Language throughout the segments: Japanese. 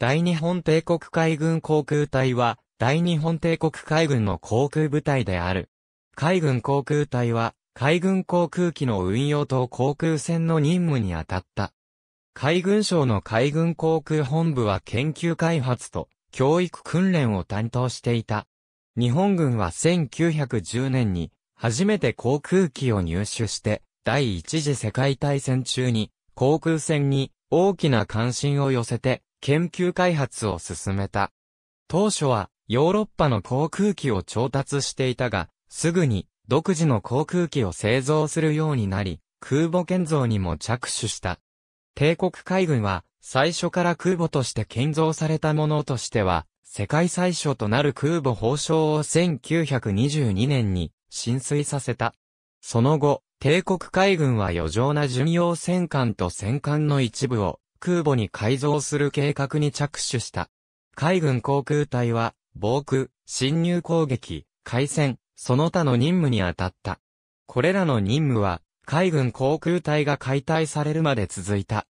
大日本帝国海軍航空隊は、大日本帝国海軍の航空部隊である。海軍航空隊は、海軍航空機の運用と航空船の任務に当たった。海軍省の海軍航空本部は研究開発と教育訓練を担当していた。日本軍は1910年に初めて航空機を入手して第一次世界大戦中に航空船に大きな関心を寄せて研究開発を進めた。当初はヨーロッパの航空機を調達していたが、すぐに独自の航空機を製造するようになり、空母建造にも着手した。帝国海軍は最初から空母として建造されたものとしては、世界最初となる空母法章を1922年に浸水させた。その後、帝国海軍は余剰な巡洋戦艦と戦艦の一部を空母に改造する計画に着手した。海軍航空隊は、防空、侵入攻撃、海戦、その他の任務に当たった。これらの任務は、海軍航空隊が解体されるまで続いた。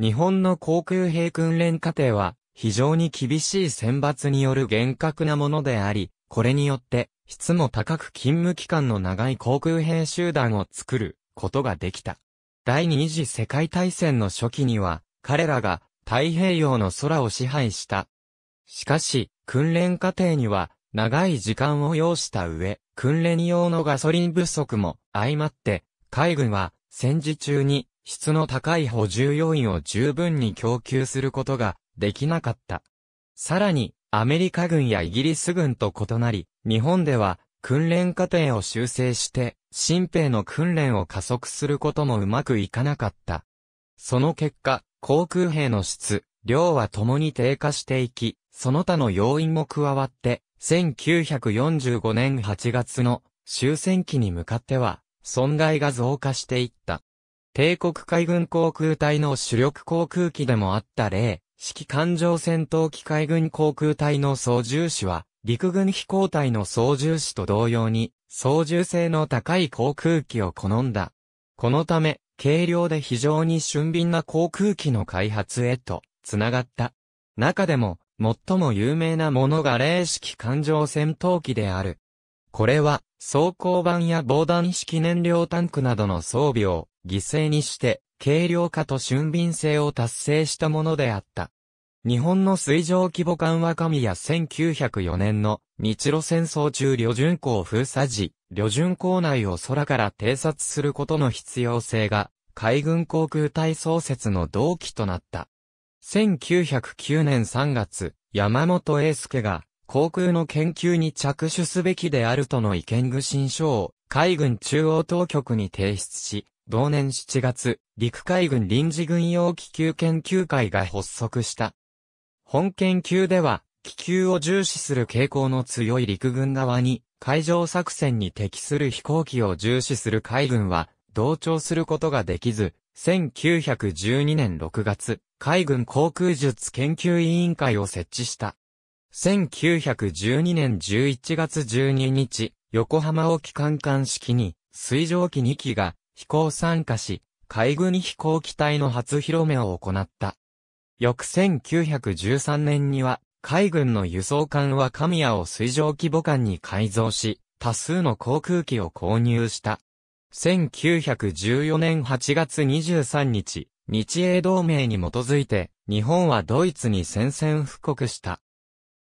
日本の航空兵訓練課程は、非常に厳しい選抜による厳格なものであり、これによって、質も高く勤務期間の長い航空兵集団を作ることができた。第二次世界大戦の初期には、彼らが太平洋の空を支配した。しかし、訓練過程には長い時間を要した上、訓練用のガソリン不足も相まって、海軍は戦時中に質の高い補充要員を十分に供給することができなかった。さらに、アメリカ軍やイギリス軍と異なり、日本では訓練過程を修正して、新兵の訓練を加速することもうまくいかなかった。その結果、航空兵の質、量は共に低下していき、その他の要因も加わって、1945年8月の終戦期に向かっては、損害が増加していった。帝国海軍航空隊の主力航空機でもあった例、指揮艦上戦闘機海軍航空隊の操縦士は、陸軍飛行隊の操縦士と同様に、操縦性の高い航空機を好んだ。このため、軽量で非常に俊敏な航空機の開発へと、つながった。中でも、最も有名なものが零式艦上戦闘機である。これは、装甲板や防弾式燃料タンクなどの装備を犠牲にして、軽量化と俊敏性を達成したものであった。日本の水上規模緩和神や1904年の日露戦争中旅順港封鎖時、旅順港内を空から偵察することの必要性が海軍航空隊創設の動機となった。1909年3月、山本英介が航空の研究に着手すべきであるとの意見具申書を海軍中央当局に提出し、同年7月、陸海軍臨時軍用気球研究会が発足した。本研究では、気球を重視する傾向の強い陸軍側に、海上作戦に適する飛行機を重視する海軍は、同調することができず、1912年6月、海軍航空術研究委員会を設置した。1912年11月12日、横浜沖艦艦式に、水蒸気2機が飛行参加し、海軍飛行機隊の初披露目を行った。翌1913年には、海軍の輸送艦は神谷を水上規模艦に改造し、多数の航空機を購入した。1914年8月23日、日英同盟に基づいて、日本はドイツに宣戦布告した。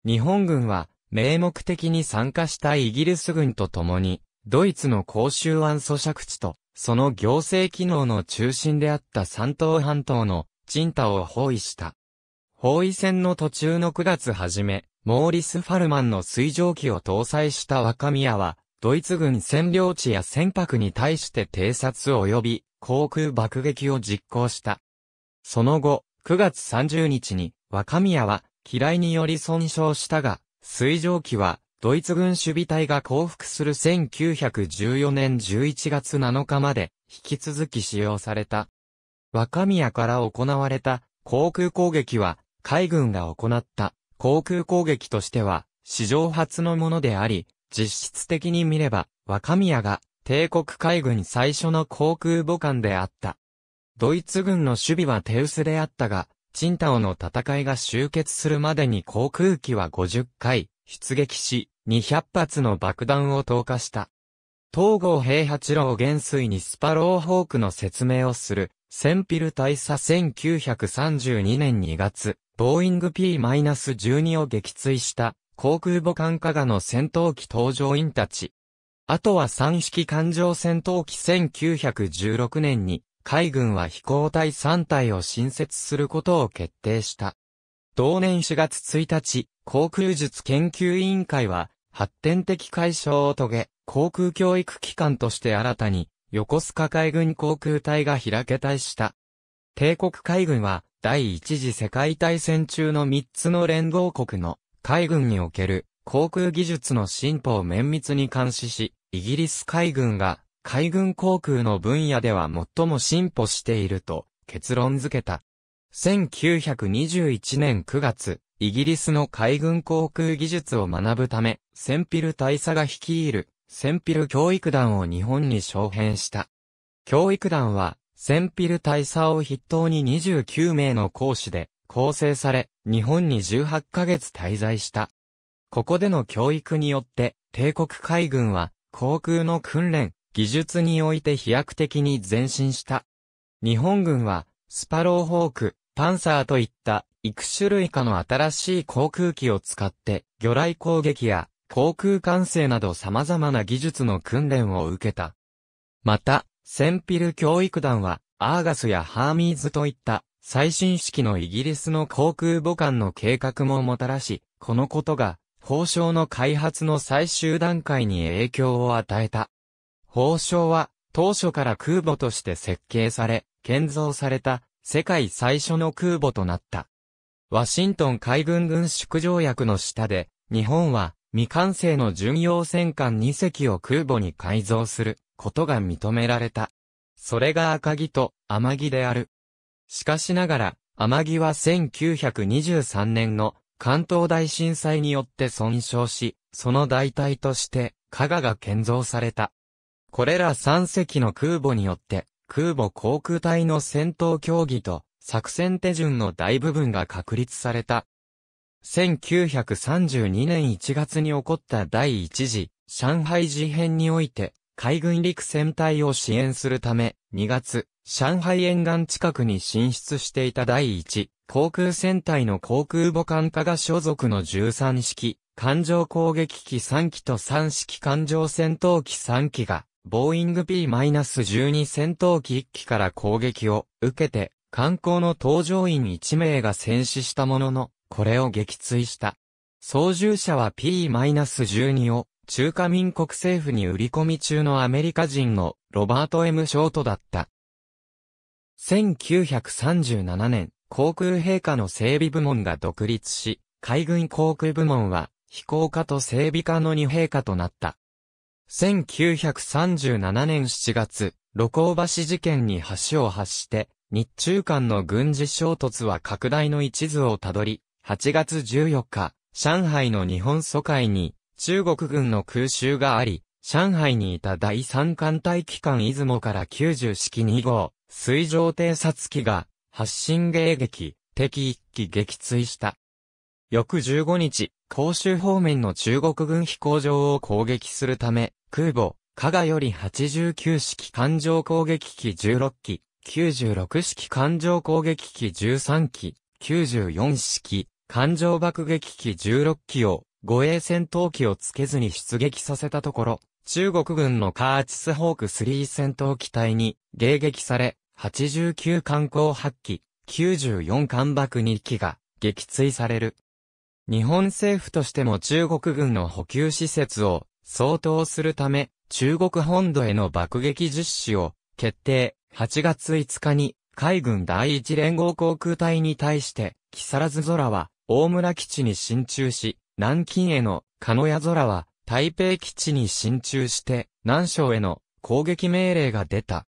日本軍は、名目的に参加したイギリス軍と共に、ドイツの公衆湾租借地と、その行政機能の中心であった三島半島のチンタを包囲した。包囲戦の途中の9月初め、モーリス・ファルマンの水蒸気を搭載した若宮は、ドイツ軍占領地や船舶に対して偵察及び航空爆撃を実行した。その後、9月30日に若宮は嫌いにより損傷したが、水蒸気はドイツ軍守備隊が降伏する1914年11月7日まで引き続き使用された。若宮から行われた航空攻撃は、海軍が行った航空攻撃としては、史上初のものであり、実質的に見れば、若宮が帝国海軍最初の航空母艦であった。ドイツ軍の守備は手薄であったが、チンタオの戦いが終結するまでに航空機は50回出撃し、200発の爆弾を投下した。東郷平八郎元帥にスパローホークの説明をするセンピル大佐1932年2月、ボーイング P-12 を撃墜した航空母艦加賀の戦闘機搭乗員たち。あとは三式艦上戦闘機1916年に海軍は飛行隊3隊を新設することを決定した。同年4月1日、航空術研究委員会は発展的解消を遂げ、航空教育機関として新たに横須賀海軍航空隊が開け隊した。帝国海軍は、第一次世界大戦中の3つの連合国の海軍における航空技術の進歩を綿密に監視し、イギリス海軍が海軍航空の分野では最も進歩していると結論付けた。1921年9月、イギリスの海軍航空技術を学ぶため、センピル大佐が率いるセンピル教育団を日本に招聘した。教育団は、センピル大佐を筆頭に29名の講師で構成され、日本に18ヶ月滞在した。ここでの教育によって、帝国海軍は航空の訓練、技術において飛躍的に前進した。日本軍は、スパローホーク、パンサーといった、幾種類かの新しい航空機を使って、魚雷攻撃や航空管制など様々な技術の訓練を受けた。また、センピル教育団は、アーガスやハーミーズといった最新式のイギリスの航空母艦の計画ももたらし、このことが、法省の開発の最終段階に影響を与えた。法省は、当初から空母として設計され、建造された、世界最初の空母となった。ワシントン海軍軍縮条約の下で、日本は、未完成の巡洋戦艦2隻を空母に改造することが認められた。それが赤城と天城である。しかしながら、天城は1923年の関東大震災によって損傷し、その代替として加賀が建造された。これら3隻の空母によって、空母航空隊の戦闘競技と作戦手順の大部分が確立された。1932年1月に起こった第一次上海事変において海軍陸戦隊を支援するため2月上海沿岸近くに進出していた第一航空戦隊の航空母艦化が所属の13式艦上攻撃機3機と3式艦上戦闘機3機がボーイング P-12 戦闘機1機から攻撃を受けて、艦光の搭乗員1名が戦死したものの、これを撃墜した。操縦者は P-12 を中華民国政府に売り込み中のアメリカ人のロバート・ M・ ショートだった。1937年、航空陛下の整備部門が独立し、海軍航空部門は飛行家と整備家の二陛下となった。1937年7月、露光橋事件に橋を発して、日中間の軍事衝突は拡大の一途をたどり、8月14日、上海の日本疎開に中国軍の空襲があり、上海にいた第三艦隊機関出雲から90式2号、水上偵察機が発進迎撃、敵1機撃墜した。翌15日、広州方面の中国軍飛行場を攻撃するため、空母、加賀より89式艦上攻撃機16機、96式艦上攻撃機13機、94式、艦上爆撃機16機を護衛戦闘機をつけずに出撃させたところ、中国軍のカーチスホーク3戦闘機体に迎撃され、89艦砲8機、94艦爆2機が撃墜される。日本政府としても中国軍の補給施設を相当するため、中国本土への爆撃実施を決定。8月5日に海軍第一連合航空隊に対して、木更津空は大村基地に進駐し、南京への鹿屋空は台北基地に進駐して、南省への攻撃命令が出た。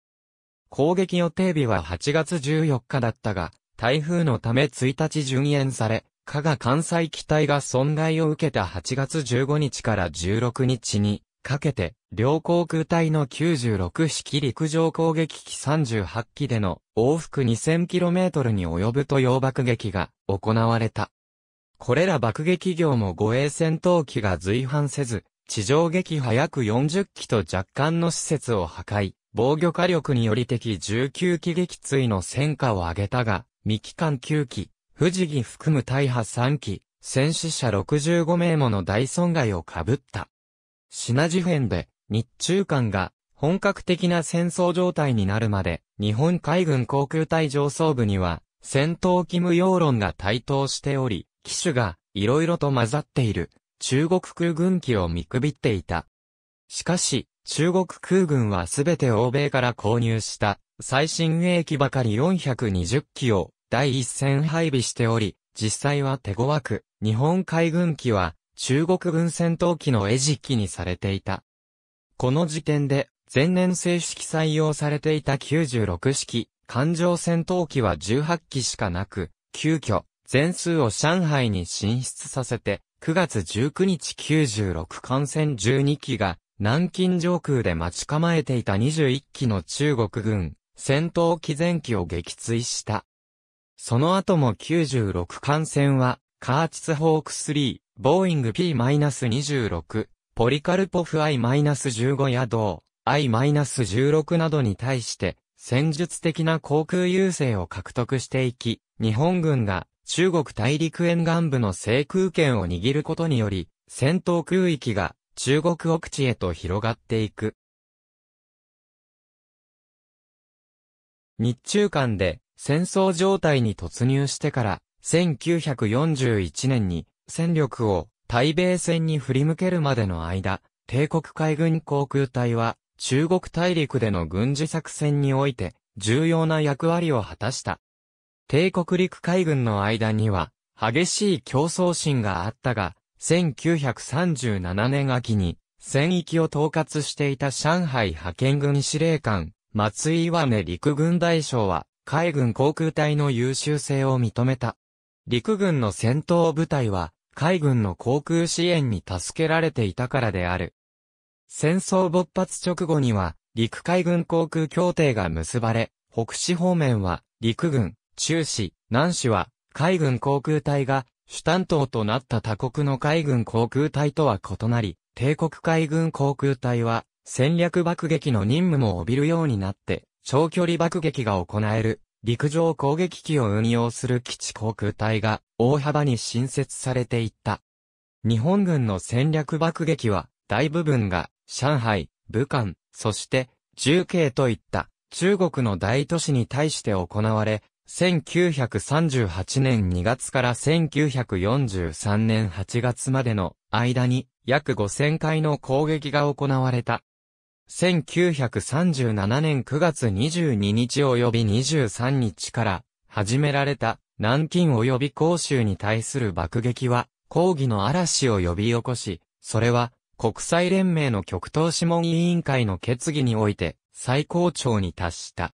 攻撃予定日は8月14日だったが、台風のため1日順延され、加賀関西機体が損害を受けた8月15日から16日にかけて、両航空隊の96式陸上攻撃機38機での往復 2000km に及ぶと洋爆撃が行われた。これら爆撃業も護衛戦闘機が随伴せず、地上撃破約40機と若干の施設を破壊、防御火力により敵19機撃墜の戦果を上げたが、未機関9機、富士儀含む大破3機、戦死者65名もの大損害を被った。シナ事変で、日中間が本格的な戦争状態になるまで、日本海軍航空隊上層部には、戦闘機無用論が台頭しており、機種が色々と混ざっている中国空軍機を見くびっていた。しかし、中国空軍はすべて欧米から購入した最新鋭機ばかり420機を第一線配備しており、実際は手強く、日本海軍機は中国軍戦闘機の餌食機にされていた。この時点で、前年正式採用されていた96式、艦上戦闘機は18機しかなく、急遽、全数を上海に進出させて、9月19日96艦船12機が、南京上空で待ち構えていた21機の中国軍、戦闘機前機を撃墜した。その後も96艦船は、カーチスホーク3、ボーイング P-26、ポリカルポフ I-15 や同、I-16 などに対して、戦術的な航空優勢を獲得していき、日本軍が中国大陸沿岸部の制空権を握ることにより、戦闘空域が中国奥地へと広がっていく。日中間で戦争状態に突入してから1941年に戦力を対米戦に振り向けるまでの間、帝国海軍航空隊は中国大陸での軍事作戦において重要な役割を果たした。帝国陸海軍の間には、激しい競争心があったが、1937年秋に、戦域を統括していた上海派遣軍司令官、松井岩根陸軍大将は、海軍航空隊の優秀性を認めた。陸軍の戦闘部隊は、海軍の航空支援に助けられていたからである。戦争勃発直後には、陸海軍航空協定が結ばれ、北市方面は、陸軍、中市、南市は、海軍航空隊が主担当となった他国の海軍航空隊とは異なり、帝国海軍航空隊は戦略爆撃の任務も帯びるようになって、長距離爆撃が行える陸上攻撃機を運用する基地航空隊が大幅に新設されていった。日本軍の戦略爆撃は大部分が上海、武漢、そして重慶といった中国の大都市に対して行われ、1938年2月から1943年8月までの間に約5000回の攻撃が行われた。1937年9月22日及び23日から始められた南京及び甲州に対する爆撃は抗議の嵐を呼び起こし、それは国際連盟の極東諮問委員会の決議において最高潮に達した。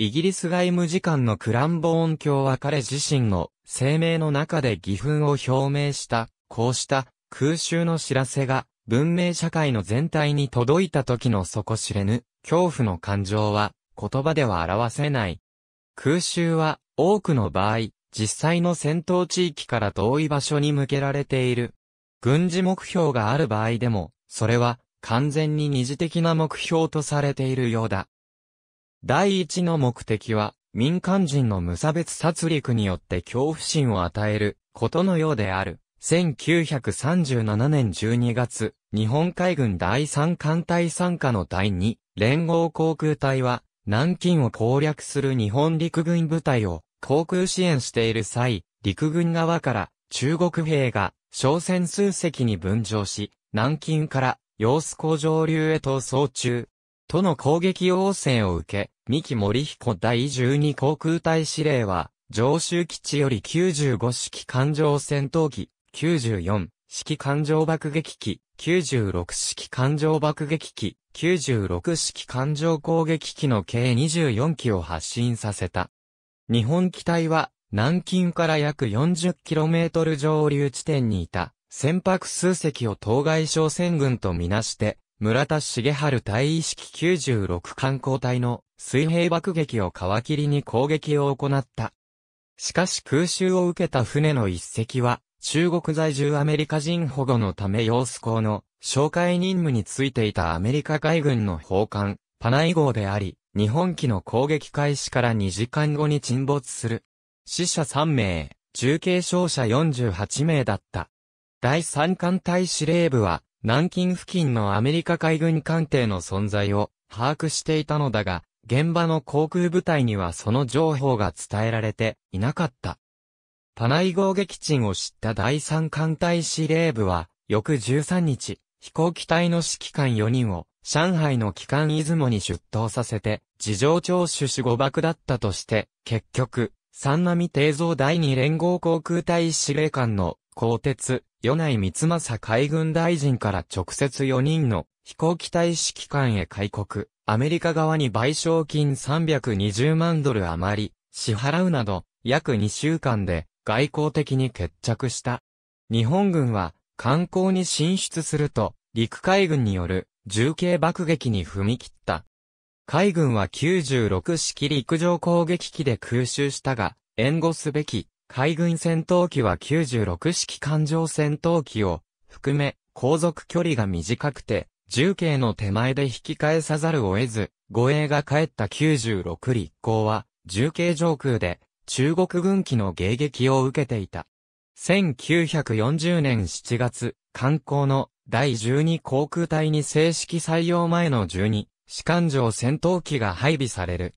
イギリス外務次官のクランボーン教は彼自身の声明の中で義憤を表明した、こうした空襲の知らせが文明社会の全体に届いた時の底知れぬ恐怖の感情は言葉では表せない。空襲は多くの場合、実際の戦闘地域から遠い場所に向けられている。軍事目標がある場合でも、それは完全に二次的な目標とされているようだ。第一の目的は、民間人の無差別殺戮によって恐怖心を与えることのようである。1937年12月、日本海軍第三艦隊参加の第二連合航空隊は、南京を攻略する日本陸軍部隊を航空支援している際、陸軍側から中国兵が小船数隻に分乗し、南京から様子工場流へ逃走中、との攻撃応戦を受け、三木森彦第12航空隊司令は、上州基地より95式艦上戦闘機、94式艦上爆撃機、96式艦上爆撃機、96式艦上攻撃機の計24機を発進させた。日本機体は、南京から約 40km 上流地点にいた、船舶数隻を当該商船群とみなして、村田重春大意識96艦光隊の水平爆撃を皮切りに攻撃を行った。しかし空襲を受けた船の一隻は、中国在住アメリカ人保護のため様子港の紹介任務についていたアメリカ海軍の砲艦、パナイ号であり、日本機の攻撃開始から2時間後に沈没する。死者3名、重軽傷者48名だった。第3艦隊司令部は、南京付近のアメリカ海軍艦艇の存在を把握していたのだが、現場の航空部隊にはその情報が伝えられていなかった。パナイ号撃沈を知った第三艦隊司令部は、翌13日、飛行機隊の指揮官4人を、上海の機関出雲に出頭させて、事情聴取し誤爆だったとして、結局、三波定造第二連合航空隊司令官の鋼鉄、米内光政海軍大臣から直接4人の飛行機体指揮官へ開国、アメリカ側に賠償金320万ドル余り、支払うなど、約2週間で外交的に決着した。日本軍は、観光に進出すると、陸海軍による重慶爆撃に踏み切った。海軍は96式陸上攻撃機で空襲したが、援護すべき海軍戦闘機は96式艦上戦闘機を含め、航続距離が短くて、重慶の手前で引き返さざるを得ず、護衛が帰った96立航は、重慶上空で中国軍機の迎撃を受けていた。1940年7月、観光の第12航空隊に正式採用前の12、士官上戦闘機が配備される。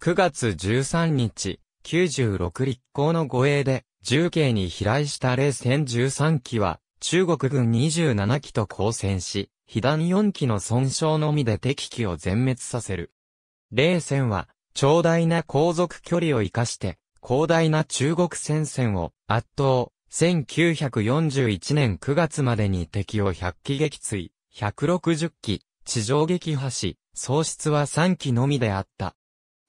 9月13日、96立候の護衛で、重慶に飛来した零戦13機は、中国軍27機と交戦し、被弾4機の損傷のみで敵機を全滅させる。零戦は、長大な航続距離を活かして、広大な中国戦線を圧倒。1941年9月までに敵を100機撃墜、160機、地上撃破し、喪失は3機のみであった。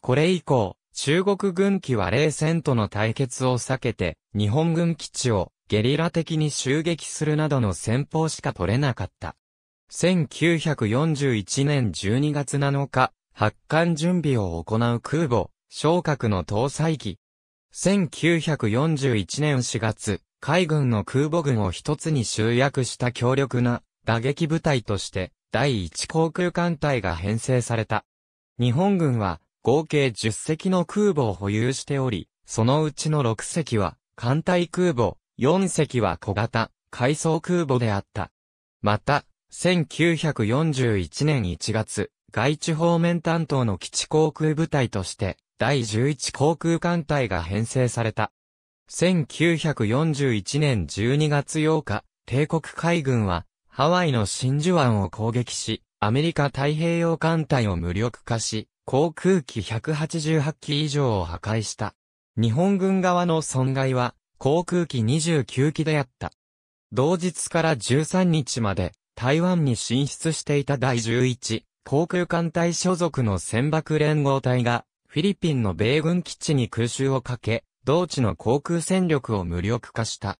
これ以降、中国軍機は冷戦との対決を避けて、日本軍基地をゲリラ的に襲撃するなどの戦法しか取れなかった。1941年12月7日、発艦準備を行う空母、昇格の搭載機。1941年4月、海軍の空母軍を一つに集約した強力な打撃部隊として、第一航空艦隊が編成された。日本軍は、合計10隻の空母を保有しており、そのうちの6隻は艦隊空母、4隻は小型、海藻空母であった。また、1941年1月、外地方面担当の基地航空部隊として、第11航空艦隊が編成された。1941年12月8日、帝国海軍は、ハワイの真珠湾を攻撃し、アメリカ太平洋艦隊を無力化し、航空機188機以上を破壊した。日本軍側の損害は航空機29機であった。同日から13日まで台湾に進出していた第11航空艦隊所属の船舶連合隊がフィリピンの米軍基地に空襲をかけ、同地の航空戦力を無力化した。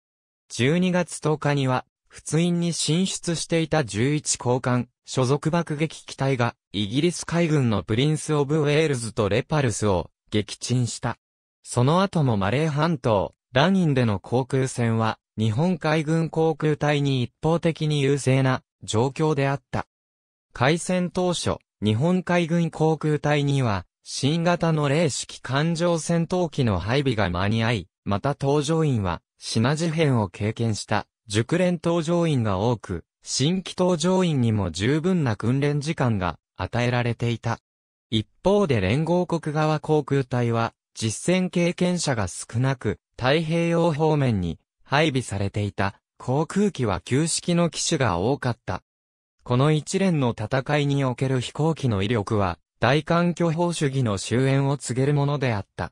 12月10日には仏印に進出していた11交換所属爆撃機体が、イギリス海軍のプリンス・オブ・ウェールズとレパルスを撃沈した。その後もマレー半島、ラニンでの航空戦は、日本海軍航空隊に一方的に優勢な状況であった。海戦当初、日本海軍航空隊には、新型の零式艦上戦闘機の配備が間に合い、また搭乗員は、品事変を経験した。熟練搭乗員が多く、新規搭乗員にも十分な訓練時間が与えられていた。一方で連合国側航空隊は、実戦経験者が少なく、太平洋方面に配備されていた航空機は旧式の機種が多かった。この一連の戦いにおける飛行機の威力は、大艦巨砲主義の終焉を告げるものであった。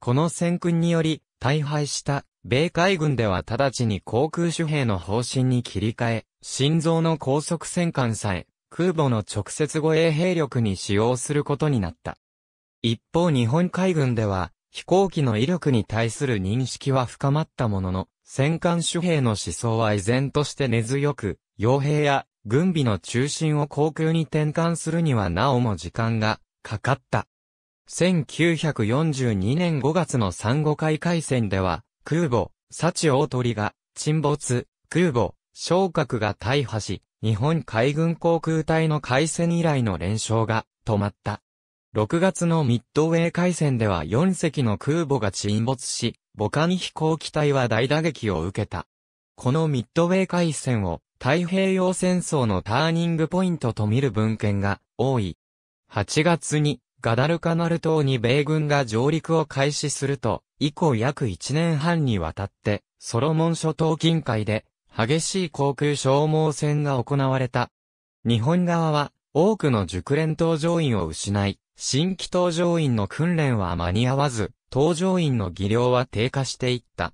この戦訓により、大敗した米海軍では直ちに航空主兵の方針に切り替え、心臓の高速戦艦さえ、空母の直接護衛兵力に使用することになった。一方日本海軍では、飛行機の威力に対する認識は深まったものの、戦艦主兵の思想は依然として根強く、傭兵や軍備の中心を航空に転換するにはなおも時間がかかった。1942年5月の産後海海戦では、空母、幸大鳥が沈没、空母、昇格が大破し、日本海軍航空隊の海戦以来の連勝が止まった。6月のミッドウェー海戦では4隻の空母が沈没し、母艦飛行機体は大打撃を受けた。このミッドウェー海戦を太平洋戦争のターニングポイントと見る文献が多い。8月にガダルカナル島に米軍が上陸を開始すると、以降約1年半にわたって、ソロモン諸島近海で、激しい航空消耗戦が行われた。日本側は、多くの熟練搭乗員を失い、新規搭乗員の訓練は間に合わず、搭乗員の技量は低下していった。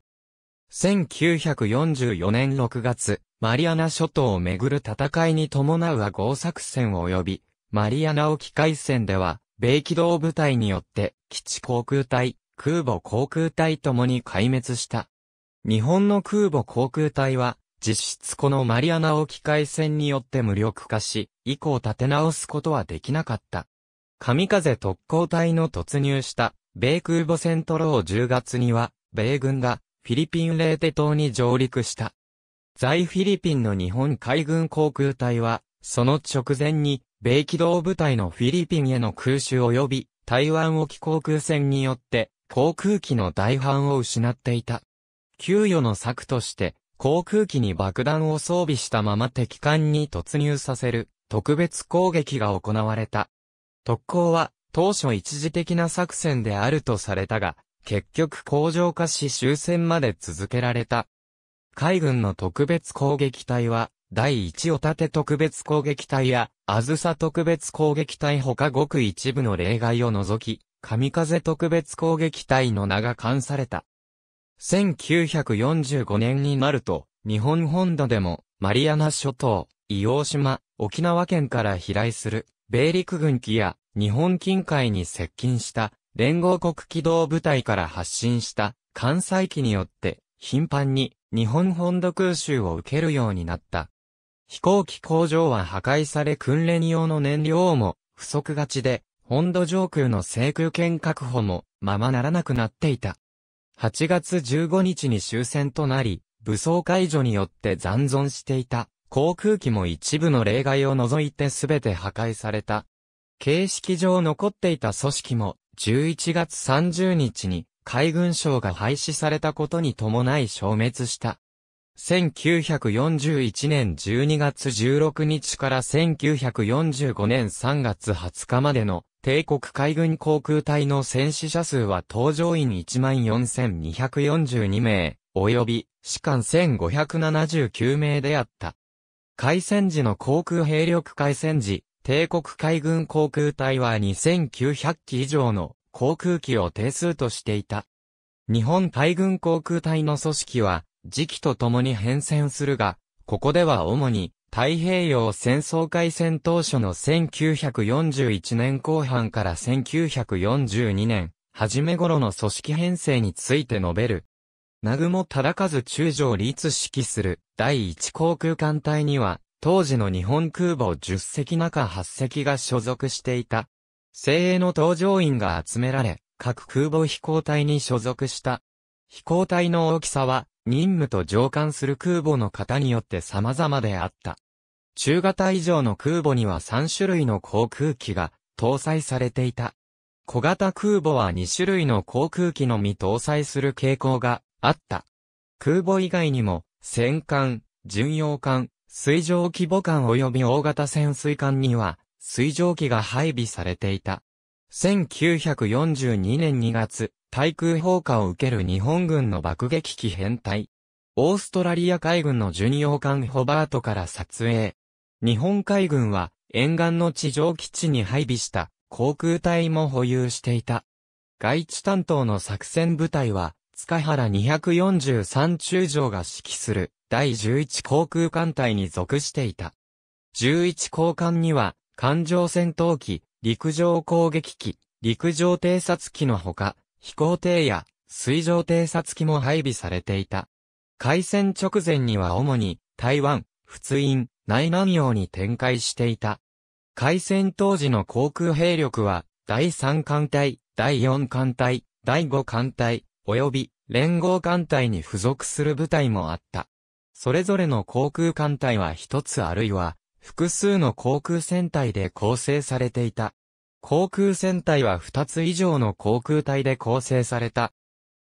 1944年6月、マリアナ諸島をめぐる戦いに伴う和合作戦及び、マリアナ沖海戦では、米機動部隊によって、基地航空隊、空母航空隊ともに壊滅した。日本の空母航空隊は、実質このマリアナ沖海戦によって無力化し、以降立て直すことはできなかった。神風特攻隊の突入した、米空母セントロー10月には、米軍がフィリピンレーテ島に上陸した。在フィリピンの日本海軍航空隊は、その直前に、米機動部隊のフィリピンへの空襲及び台湾沖航空戦によって航空機の大半を失っていた。給与の策として航空機に爆弾を装備したまま敵艦に突入させる特別攻撃が行われた。特攻は当初一時的な作戦であるとされたが、結局工場化し終戦まで続けられた。海軍の特別攻撃隊は第1を立て特別攻撃隊や、あずさ特別攻撃隊ほかごく一部の例外を除き、神風特別攻撃隊の名が冠された。1945年になると、日本本土でも、マリアナ諸島、伊黄島、沖縄県から飛来する、米陸軍機や、日本近海に接近した、連合国機動部隊から発進した、艦載機によって、頻繁に、日本本土空襲を受けるようになった。飛行機工場は破壊され訓練用の燃料も不足がちで、本土上空の制空権確保もままならなくなっていた。8月15日に終戦となり、武装解除によって残存していた航空機も一部の例外を除いて全て破壊された。形式上残っていた組織も11月30日に海軍省が廃止されたことに伴い消滅した。1941年12月16日から1945年3月20日までの帝国海軍航空隊の戦死者数は搭乗員14,242名、及び士官1,579名であった。海戦時の航空兵力海戦時、帝国海軍航空隊は2900機以上の航空機を定数としていた。日本海軍航空隊の組織は、時期とともに変遷するが、ここでは主に太平洋戦争開戦当初の1941年後半から1942年、初め頃の組織編成について述べる。南雲忠和中将立指揮する第一航空艦隊には、当時の日本空母10隻中8隻が所属していた。精鋭の搭乗員が集められ、各空母飛行隊に所属した。飛行隊の大きさは、任務と上艦する空母の方によって様々であった。中型以上の空母には3種類の航空機が搭載されていた。小型空母は2種類の航空機のみ搭載する傾向があった。空母以外にも、戦艦、巡洋艦、水上規模艦及び大型潜水艦には、水上機が配備されていた。1942年2月、対空砲火を受ける日本軍の爆撃機編隊。オーストラリア海軍の巡洋艦ホバートから撮影。日本海軍は沿岸の地上基地に配備した航空隊も保有していた。外地担当の作戦部隊は塚原243中将が指揮する第11航空艦隊に属していた。11航艦には、艦上戦闘機、陸上攻撃機、陸上偵察機のほか、飛行艇や水上偵察機も配備されていた。開戦直前には主に台湾、仏印、内南洋に展開していた。開戦当時の航空兵力は、第3艦隊、第4艦隊、第5艦隊、及び連合艦隊に付属する部隊もあった。それぞれの航空艦隊は一つあるいは、複数の航空戦隊で構成されていた。航空戦隊は2つ以上の航空隊で構成された。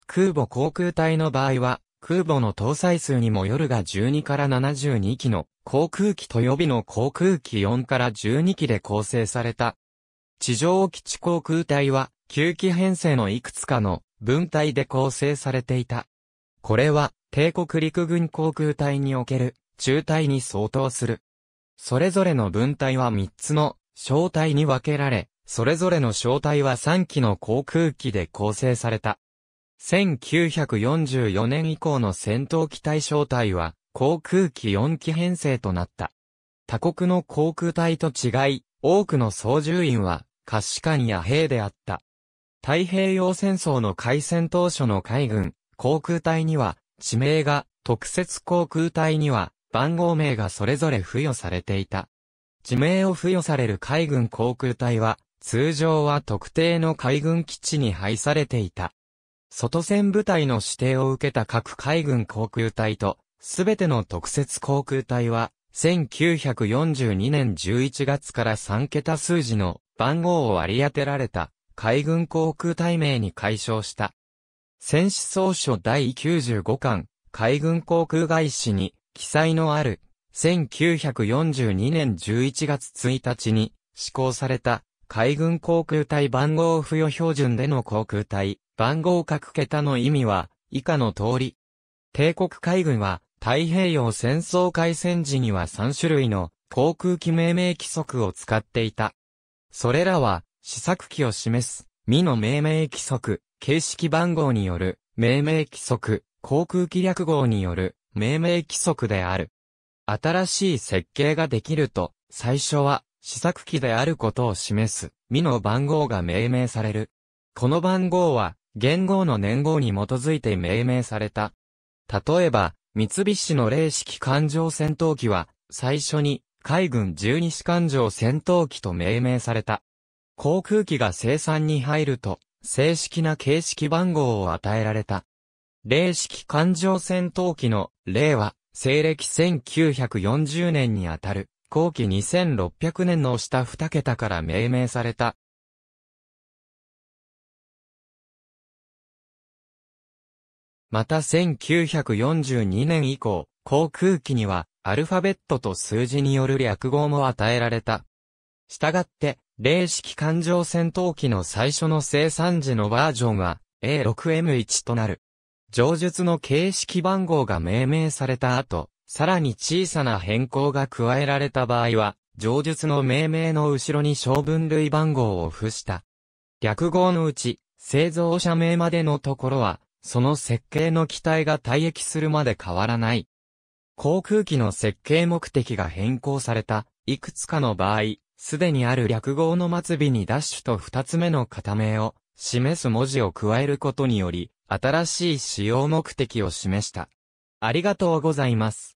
空母航空隊の場合は、空母の搭載数にもよるが12から72機の航空機と予備の航空機4から12機で構成された。地上基地航空隊は9機編成のいくつかの分隊で構成されていた。これは帝国陸軍航空隊における中隊に相当する。それぞれの分隊は3つの小隊に分けられ、それぞれの小隊は3機の航空機で構成された。1944年以降の戦闘機対小隊は、航空機4機編成となった。他国の航空隊と違い、多くの操縦員は、滑士官や兵であった。太平洋戦争の開戦当初の海軍、航空隊には、地名が、特設航空隊には、番号名がそれぞれ付与されていた。地名を付与される海軍航空隊は、通常は特定の海軍基地に配されていた。外線部隊の指定を受けた各海軍航空隊と、すべての特設航空隊は、1942年11月から3桁数字の番号を割り当てられた海軍航空隊名に解消した。戦死総書第95巻海軍航空外史に記載のある1942年11月1日に施行された海軍航空隊番号付与標準での航空隊、番号各桁の意味は、以下の通り。帝国海軍は、太平洋戦争開戦時には3種類の航空機命名規則を使っていた。それらは、試作機を示す、未の命名規則、形式番号による、命名規則、航空機略号による、命名規則である。新しい設計ができると、最初は試作機であることを示す、ミの番号が命名される。この番号は、元号の年号に基づいて命名された。例えば、三菱の零式艦上戦闘機は、最初に、海軍十二式艦上戦闘機と命名された。航空機が生産に入ると、正式な形式番号を与えられた。零式艦上戦闘機の霊は、西暦1940年にあたる後期2600年の下2桁から命名された。また1942年以降、航空機にはアルファベットと数字による略語も与えられた。したがって、零式艦上戦闘機の最初の生産時のバージョンは A6M1 となる。上述の形式番号が命名された後、さらに小さな変更が加えられた場合は、上述の命名の後ろに小分類番号を付した。略号のうち、製造者名までのところは、その設計の機体が退役するまで変わらない。航空機の設計目的が変更された、いくつかの場合、すでにある略号の末尾にダッシュと二つ目の片名を示す文字を加えることにより、新しい使用目的を示した。ありがとうございます。